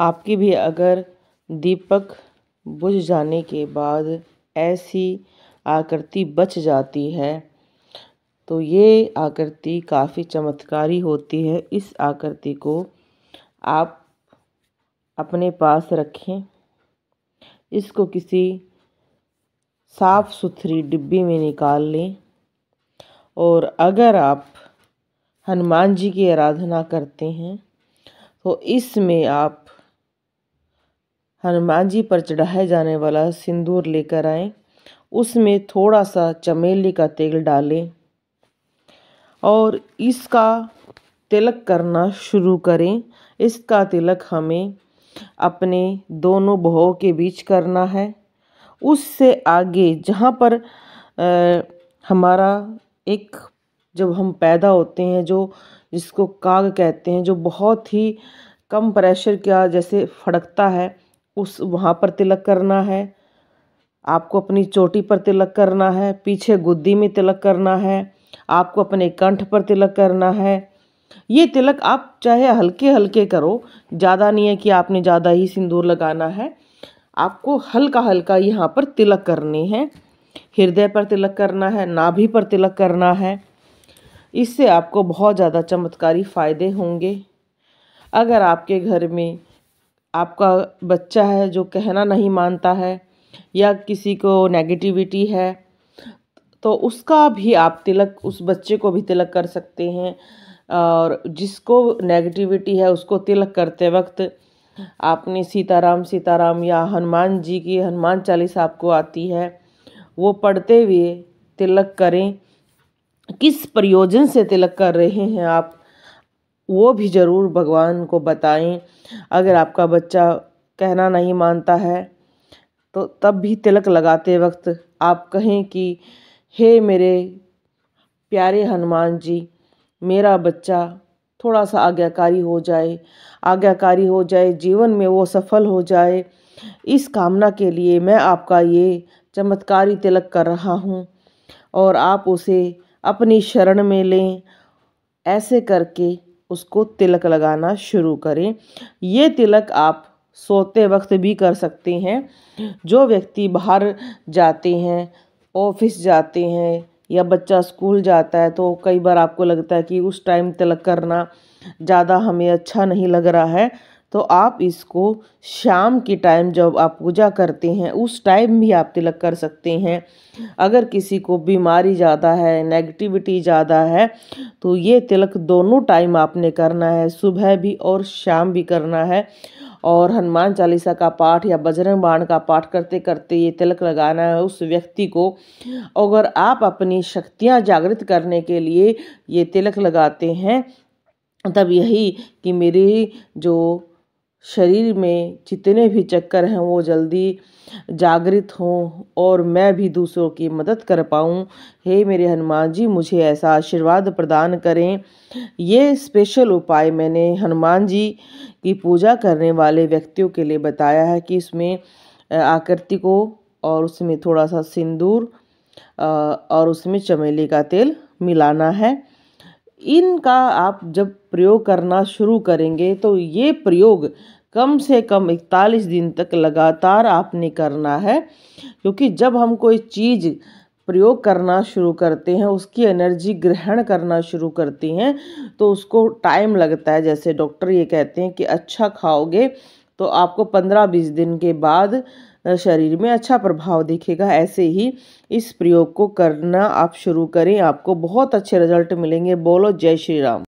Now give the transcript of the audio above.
आपकी भी अगर दीपक बुझ जाने के बाद ऐसी आकृति बच जाती है तो ये आकृति काफ़ी चमत्कारी होती है इस आकृति को आप अपने पास रखें इसको किसी साफ़ सुथरी डिब्बी में निकाल लें और अगर आप हनुमान जी की आराधना करते हैं तो इसमें आप हनुमान जी पर चढ़ाए जाने वाला सिंदूर लेकर आएं उसमें थोड़ा सा चमेली का तेल डालें और इसका तिलक करना शुरू करें इसका तिलक हमें अपने दोनों बहुओं के बीच करना है उससे आगे जहाँ पर आ, हमारा एक जब हम पैदा होते हैं जो जिसको काग कहते हैं जो बहुत ही कम प्रेशर का जैसे फड़कता है उस वहाँ पर तिलक करना है आपको अपनी चोटी पर तिलक करना है पीछे गुद्दी में तिलक करना है आपको अपने कंठ पर तिलक करना है ये तिलक आप चाहे हल्के हल्के करो ज़्यादा नहीं है कि आपने ज़्यादा ही सिंदूर लगाना है आपको हल्का हल्का यहाँ पर तिलक करनी है हृदय पर तिलक करना है नाभि पर तिलक करना है इससे आपको बहुत ज़्यादा चमत्कारी फ़ायदे होंगे अगर आपके घर में आपका बच्चा है जो कहना नहीं मानता है या किसी को नेगेटिविटी है तो उसका भी आप तिलक उस बच्चे को भी तिलक कर सकते हैं और जिसको नेगेटिविटी है उसको तिलक करते वक्त आपने सीताराम सीताराम या हनुमान जी की हनुमान चालीसा आपको आती है वो पढ़ते हुए तिलक करें किस प्रयोजन से तिलक कर रहे हैं आप वो भी ज़रूर भगवान को बताएं अगर आपका बच्चा कहना नहीं मानता है तो तब भी तिलक लगाते वक्त आप कहें कि हे मेरे प्यारे हनुमान जी मेरा बच्चा थोड़ा सा आज्ञाकारी हो जाए आज्ञाकारी हो जाए जीवन में वो सफल हो जाए इस कामना के लिए मैं आपका ये चमत्कारी तिलक कर रहा हूँ और आप उसे अपनी शरण में लें ऐसे करके उसको तिलक लगाना शुरू करें ये तिलक आप सोते वक्त भी कर सकते हैं जो व्यक्ति बाहर जाते हैं ऑफिस जाते हैं या बच्चा स्कूल जाता है तो कई बार आपको लगता है कि उस टाइम तिलक करना ज़्यादा हमें अच्छा नहीं लग रहा है तो आप इसको शाम के टाइम जब आप पूजा करते हैं उस टाइम भी आप तिलक कर सकते हैं अगर किसी को बीमारी ज़्यादा है नेगेटिविटी ज़्यादा है तो ये तिलक दोनों टाइम आपने करना है सुबह भी और शाम भी करना है और हनुमान चालीसा का पाठ या बजरंग बाण का पाठ करते करते ये तिलक लगाना है उस व्यक्ति को अगर आप अपनी शक्तियाँ जागृत करने के लिए ये तिलक लगाते हैं तब यही कि मेरी जो शरीर में जितने भी चक्कर हैं वो जल्दी जागृत हों और मैं भी दूसरों की मदद कर पाऊँ हे मेरे हनुमान जी मुझे ऐसा आशीर्वाद प्रदान करें ये स्पेशल उपाय मैंने हनुमान जी की पूजा करने वाले व्यक्तियों के लिए बताया है कि इसमें आकृति को और उसमें थोड़ा सा सिंदूर और उसमें चमेली का तेल मिलाना है इनका आप जब प्रयोग करना शुरू करेंगे तो ये प्रयोग कम से कम इकतालीस दिन तक लगातार आपने करना है क्योंकि जब हम कोई चीज़ प्रयोग करना शुरू करते हैं उसकी एनर्जी ग्रहण करना शुरू करती हैं तो उसको टाइम लगता है जैसे डॉक्टर ये कहते हैं कि अच्छा खाओगे तो आपको पंद्रह बीस दिन के बाद शरीर में अच्छा प्रभाव दिखेगा ऐसे ही इस प्रयोग को करना आप शुरू करें आपको बहुत अच्छे रिजल्ट मिलेंगे बोलो जय श्री राम